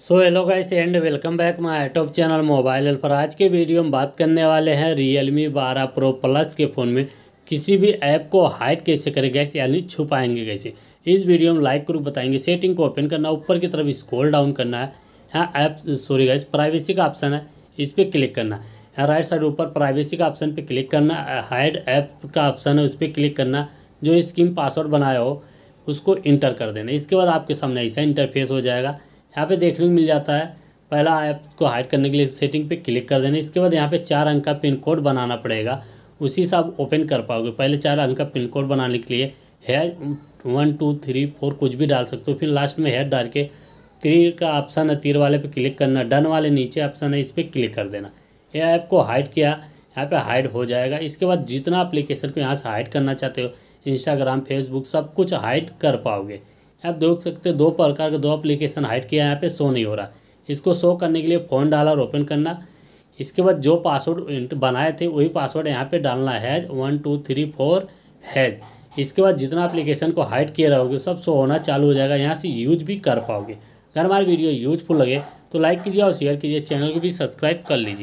so hello guys and welcome back my top channel mobile पर आज के video में बात करने वाले हैं रियलमी 12 प्रो प्लस के फ़ोन में किसी भी ऐप को हाइड कैसे करें गैस यानी छुपाएंगे कैसे इस वीडियो में लाइक करूँ बताएंगे सेटिंग को ओपन करना ऊपर की तरफ स्क्रॉल डाउन करना है यहाँ ऐप सॉरी गाइस प्राइवेसी का ऑप्शन है इस पर क्लिक करना है राइट साइड ऊपर प्राइवेसी का ऑप्शन पर क्लिक करना हाइड ऐप का ऑप्शन है उस पर क्लिक करना जो स्कीम पासवर्ड बनाया हो उसको इंटर कर देना इसके बाद आपके सामने ऐसा इंटरफेस हो जाएगा यहाँ पे देखने को मिल जाता है पहला ऐप को हाइड करने के लिए सेटिंग पे क्लिक कर देना इसके बाद यहाँ पे चार अंक का पिन कोड बनाना पड़ेगा उसी से आप ओपन कर पाओगे पहले चार अंक का पिन कोड बनाने के लिए here one two three four कुछ भी डाल सकते हो फिर लास्ट में हेयर डाल के तीर का ऑप्शन है तीर वाले पे क्लिक करना डन वाले नीचे ऑप्शन है इस पर क्लिक कर देना यह ऐप को हाइड किया यहाँ पे हाइड हो जाएगा इसके बाद जितना एप्लीकेशन को यहाँ से हाइड करना चाहते हो इंस्टाग्राम फेसबुक सब कुछ हाइड कर पाओगे आप देख सकते हो दो प्रकार के दो अप्लीकेशन हाइड किया यहाँ पे शो नहीं हो रहा इसको शो करने के लिए फ़ोन डाला और ओपन करना इसके बाद जो पासवर्ड बनाए थे वही पासवर्ड यहाँ पे डालना हैज वन टू थ्री फोर हैज इसके बाद जितना अप्लीकेशन को हाइड किए रहोगे सब शो होना चालू हो जाएगा यहाँ से यूज भी कर पाओगे अगर हमारी वीडियो यूजफुल लगे तो लाइक कीजिए और शेयर कीजिए चैनल को भी सब्सक्राइब कर लीजिए